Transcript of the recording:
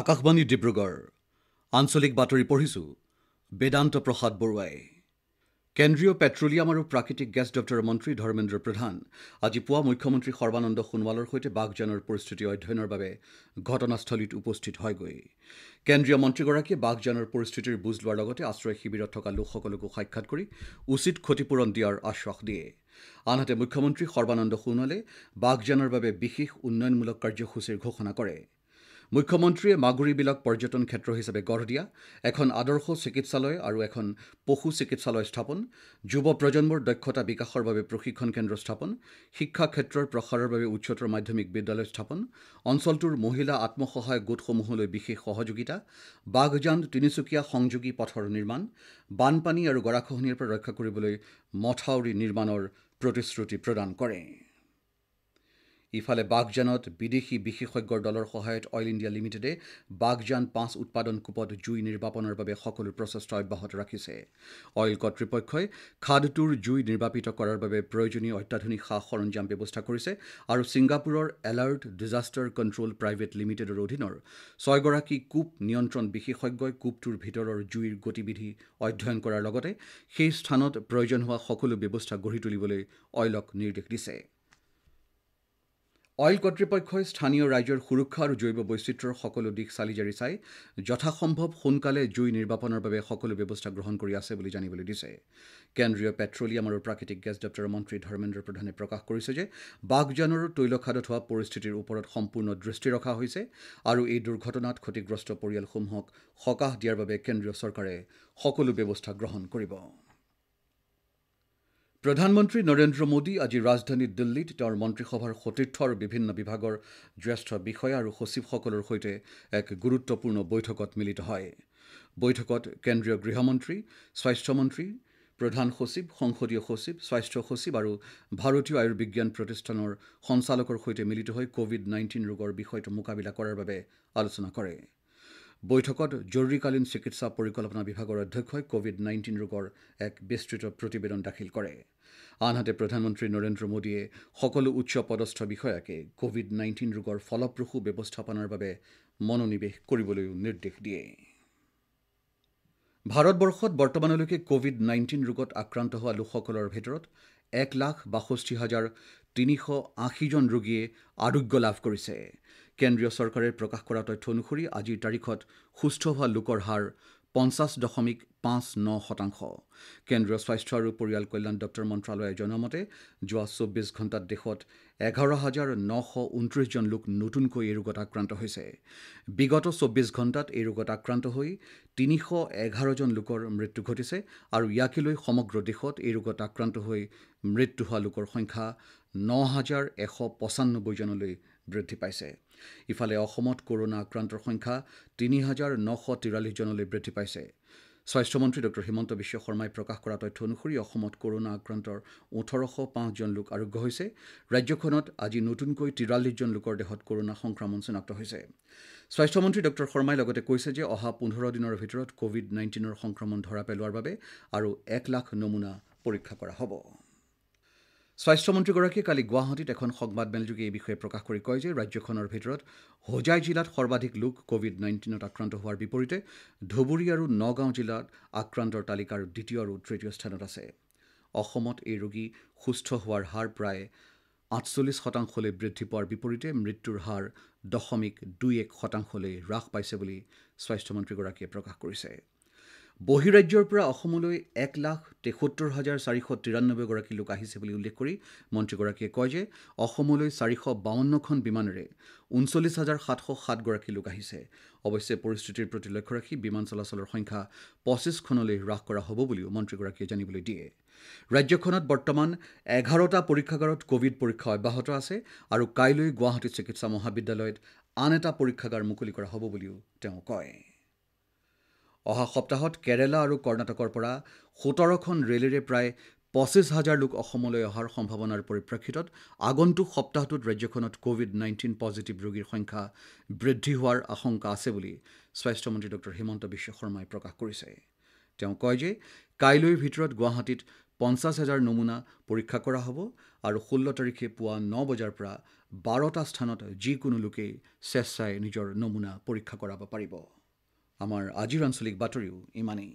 আকাশবাণী ডিব্ৰুগড় আঞ্চলিক বাতৰি পঢ়িছোঁ বেদান্ত প্ৰসাদ বৰুৱাই কেন্দ্ৰীয় পেট্ৰলিয়াম আৰু প্ৰাকৃতিক গেছ দপ্তৰৰ মন্ত্ৰী ধৰ্মেন্দ্ৰ প্ৰধান আজি পুৱা মুখ্যমন্ত্ৰী সৰ্বানন্দ সোণোৱালৰ সৈতে বাঘজানৰ পৰিস্থিতি অধ্যয়নৰ বাবে ঘটনাস্থলীত উপস্থিত হয়গৈ কেন্দ্ৰীয় মন্ত্ৰীগৰাকীয়ে বাঘজানৰ পৰিস্থিতিৰ বুজ লোৱাৰ লগতে আশ্ৰয় শিবিৰত থকা লোকসকলকো সাক্ষাৎ কৰি উচিত ক্ষতিপূৰণ দিয়াৰ আশ্বাস দিয়ে আনহাতে মুখ্যমন্ত্ৰী সৰ্বানন্দ সোণোৱালে বাঘজানৰ বাবে বিশেষ উন্নয়নমূলক কাৰ্যসূচীৰ ঘোষণা কৰিছে মুখ্যমন্ত্ৰীয়ে মাগুৰীবিলাক পৰ্যটন ক্ষেত্ৰ হিচাপে গঢ় দিয়া এখন আদৰ্শ চিকিৎসালয় আৰু এখন পশু চিকিৎসালয় স্থাপন যুৱ প্ৰজন্মৰ দক্ষতা বিকাশৰ বাবে প্ৰশিক্ষণ কেন্দ্ৰ স্থাপন শিক্ষা ক্ষেত্ৰৰ প্ৰসাৰৰ বাবে উচ্চতৰ মাধ্যমিক বিদ্যালয় স্থাপন অঞ্চলটোৰ মহিলা আত্মসহায়ক গোটসমূহলৈ বিশেষ সহযোগিতা বাঘজান তিনিচুকীয়া সংযোগী পথৰ নিৰ্মাণ বানপানী আৰু গৰাখহনীৰ পৰা ৰক্ষা কৰিবলৈ মথাউৰি নিৰ্মাণৰ প্ৰতিশ্ৰুতি প্ৰদান কৰিছে ইফালে বাঘজানত বিদেশী বিশেষজ্ঞৰ দলৰ সহায়ত অইল ইণ্ডিয়া লিমিটেডে বাঘজান পাঁচ উৎপাদন কোপত জুই নিৰ্বাপনৰ বাবে সকলো প্ৰচেষ্টা অব্যাহত ৰাখিছে অইল কৰ্তৃপক্ষই খাদটোৰ জুই নিৰ্বাপিত কৰাৰ বাবে প্ৰয়োজনীয় অত্যাধুনিক সা সৰঞ্জাম ব্যৱস্থা কৰিছে আৰু ছিংগাপুৰৰ এলাৰ্ট ডিজাষ্টাৰ কণ্ট্ৰল প্ৰাইভেট লিমিটেডৰ অধীনৰ ছয়গৰাকী কূপ নিয়ন্ত্ৰণ বিশেষজ্ঞই কূপটোৰ ভিতৰৰ জুইৰ গতিবিধি অধ্যয়ন কৰাৰ লগতে সেই স্থানত প্ৰয়োজন হোৱা সকলো ব্যৱস্থা গঢ়ি তুলিবলৈ অইলক নিৰ্দেশ দিছে অইল কৰ্তৃপক্ষই স্থানীয় ৰাইজৰ সুৰক্ষা আৰু জৈৱ বৈচিত্ৰ্যৰ সকলো দিশ চালি জাৰি চাই যথাসম্ভৱ সোনকালে জুই নিৰ্বাপনৰ বাবে সকলো ব্যৱস্থা গ্ৰহণ কৰি আছে বুলি জানিবলৈ দিছে কেন্দ্ৰীয় পেট্ৰলিয়াম আৰু প্ৰাকৃতিক গেছ দপ্তৰৰ মন্ত্ৰী ধৰ্মেন্দ্ৰ প্ৰধানে প্ৰকাশ কৰিছে যে বাঘজানৰ তৈলখাদত হোৱা পৰিস্থিতিৰ ওপৰত সম্পূৰ্ণ দৃষ্টি ৰখা হৈছে আৰু এই দুৰ্ঘটনাত ক্ষতিগ্ৰস্ত পৰিয়ালসমূহক সকাহ দিয়াৰ বাবে কেন্দ্ৰীয় চৰকাৰে সকলো ব্যৱস্থা গ্ৰহণ কৰিব প্ৰধানমন্ত্ৰী নৰেন্দ্ৰ মোদী আজি ৰাজধানী দিল্লীত তেওঁৰ মন্ত্ৰীসভাৰ সতীৰ্থ আৰু বিভিন্ন বিভাগৰ জ্যেষ্ঠ বিষয়া আৰু সচিবসকলৰ সৈতে এক গুৰুত্বপূৰ্ণ বৈঠকত মিলিত হয় বৈঠকত কেন্দ্ৰীয় গৃহমন্ত্ৰী স্বাস্থ্যমন্ত্ৰী প্ৰধান সচিব সংসদীয় সচিব স্বাস্থ্য সচিব আৰু ভাৰতীয় আয়ুৰ্বিজ্ঞান প্ৰতিষ্ঠানৰ সঞ্চালকৰ সৈতে মিলিত হৈ কোভিড নাইণ্টিন ৰোগৰ বিষয়টো মোকাবিলা কৰাৰ বাবে আলোচনা কৰিছে বৈঠকত জৰুৰীকালীন চিকিৎসা পৰিকল্পনা বিভাগৰ অধ্যক্ষই কোভিড নাইণ্টিন ৰোগৰ এক বিস্তৃত প্ৰতিবেদন দাখিল কৰে আনহাতে প্ৰধানমন্ত্ৰী নৰেন্দ্ৰ মোদীয়ে সকলো উচ্চ পদস্থ বিষয়াকে কোভিড নাইণ্টিন ৰোগৰ ফলপ্ৰসূ ব্যৱস্থাপনাৰ বাবে মনোনিৱেশ কৰিবলৈও নিৰ্দেশ দিয়ে ভাৰতবৰ্ষত বৰ্তমানলৈকে কোভিড নাইণ্টিন ৰোগত আক্ৰান্ত হোৱা লোকসকলৰ ভিতৰত এক লাখ বাষষ্ঠি হাজাৰ তিনিশ আশীজন ৰোগীয়ে আৰোগ্য লাভ কৰিছে কেন্দ্ৰীয় চৰকাৰে প্ৰকাশ কৰা তথ্য অনুসৰি আজিৰ তাৰিখত সুস্থ হোৱা লোকৰ হাৰ পঞ্চাছ দশমিক পাঁচ ন শতাংশ কেন্দ্ৰীয় স্বাস্থ্য আৰু পৰিয়াল কল্যাণ দপ্তৰ মন্ত্ৰালয়ে জনোৱা মতে যোৱা চৌব্বিছ ঘণ্টাত দেশত এঘাৰ হাজাৰ নশ ঊনত্ৰিছজন লোক নতুনকৈ এই ৰোগত আক্ৰান্ত হৈছে বিগত চৌব্বিছ ঘণ্টাত এই ৰোগত আক্ৰান্ত হৈ তিনিশ এঘাৰজন লোকৰ মৃত্যু ঘটিছে আৰু ইয়াকে লৈ সমগ্ৰ দেশত এই ৰোগত আক্ৰান্ত হৈ মৃত্যু হোৱা লোকৰ সংখ্যা ন হাজাৰ এশ পঁচান্নব্বৈজনলৈ বৃদ্ধি পাইছে ইফালে অসমত কৰোণা আক্ৰান্তৰ সংখ্যা তিনি হাজাৰ নশ তিৰাল্লিছজনলৈ বৃদ্ধি পাইছে স্বাস্থ্যমন্ত্ৰী ডঃ হিমন্ত বিশ্ব শৰ্মাই প্ৰকাশ কৰা তথ্য অনুসৰি অসমত কৰোণা আক্ৰান্তৰ ওঠৰশ পাঁচজন লোক আৰোগ্য হৈছে ৰাজ্যখনত আজি নতুনকৈ তিৰাল্লিছজন লোকৰ দেহত কৰোণা সংক্ৰমণ চিনাক্ত হৈছে স্বাস্থ্যমন্ত্ৰী ডঃ শৰ্মাই লগতে কৈছে যে অহা পোন্ধৰ দিনৰ ভিতৰত কোভিড নাইণ্টিনৰ সংক্ৰমণ ধৰা পেলোৱাৰ বাবে আৰু এক লাখ নমুনা পৰীক্ষা কৰা হ'ব স্বাস্থ্যমন্ত্ৰীগৰাকীয়ে কালি গুৱাহাটীত এখন সংবাদমেলযোগে এই বিষয়ে প্ৰকাশ কৰি কয় যে ৰাজ্যখনৰ ভিতৰত হোজাই জিলাত সৰ্বাধিক লোক কোভিড নাইণ্টিনত আক্ৰান্ত হোৱাৰ বিপৰীতে ধুবুৰী আৰু নগাঁও জিলাত আক্ৰান্তৰ তালিকাৰ দ্বিতীয় আৰু তৃতীয় স্থানত আছে অসমত এই ৰোগী সুস্থ হোৱাৰ হাৰ প্ৰায় আঠচল্লিছ শতাংশলৈ বৃদ্ধি পোৱাৰ বিপৰীতে মৃত্যুৰ হাৰ দশমিক দুই এক শতাংশলৈ হ্ৰাস পাইছে বুলি স্বাস্থ্যমন্ত্ৰীগৰাকীয়ে প্ৰকাশ কৰিছে বহিৰাজ্যৰ পৰা অসমলৈ এক লাখ তেসত্তৰ হাজাৰ চাৰিশ তিৰান্নব্বৈগৰাকী লোক আহিছে বুলি উল্লেখ কৰি মন্ত্ৰীগৰাকীয়ে কয় যে অসমলৈ চাৰিশ বাৱন্নখন বিমানেৰে ঊনচল্লিছ হাজাৰ সাতশ সাতগৰাকী লোক আহিছে অৱশ্যে পৰিস্থিতিৰ প্ৰতি লক্ষ্য ৰাখি বিমান চলাচলৰ সংখ্যা পঁচিছখনলৈ হ্ৰাস কৰা হ'ব বুলিও মন্ত্ৰীগৰাকীয়ে জানিবলৈ দিয়ে ৰাজ্যখনত বৰ্তমান এঘাৰটা পৰীক্ষাগাৰত কোভিড পৰীক্ষা অব্যাহত আছে আৰু কাইলৈ গুৱাহাটী চিকিৎসা মহাবিদ্যালয়ত আন এটা পৰীক্ষাগাৰ মুকলি কৰা হ'ব বুলিও তেওঁ কয় অহা সপ্তাহত কেৰালা আৰু কৰ্ণাটকৰ পৰা সোতৰখন ৰেলেৰে প্ৰায় পঁচিছ হাজাৰ লোক অসমলৈ অহাৰ সম্ভাৱনাৰ পৰিপ্ৰেক্ষিতত আগন্তুক সপ্তাহটোত ৰাজ্যখনত কোভিড নাইণ্টিন পজিটিভ ৰোগীৰ সংখ্যা বৃদ্ধি হোৱাৰ আশংকা আছে বুলি স্বাস্থ্যমন্ত্ৰী ডঃ হিমন্ত বিশ্ব শৰ্মাই প্ৰকাশ কৰিছে তেওঁ কয় যে কাইলৈৰ ভিতৰত গুৱাহাটীত পঞ্চাছ হাজাৰ নমুনা পৰীক্ষা কৰা হ'ব আৰু ষোল্ল তাৰিখে পুৱা ন বজাৰ পৰা বাৰটা স্থানত যিকোনো লোকেই স্বেচ্ছাই নিজৰ নমুনা পৰীক্ষা কৰাব পাৰিব আমাৰ আজিৰ আঞ্চলিক বাতৰিও ইমানেই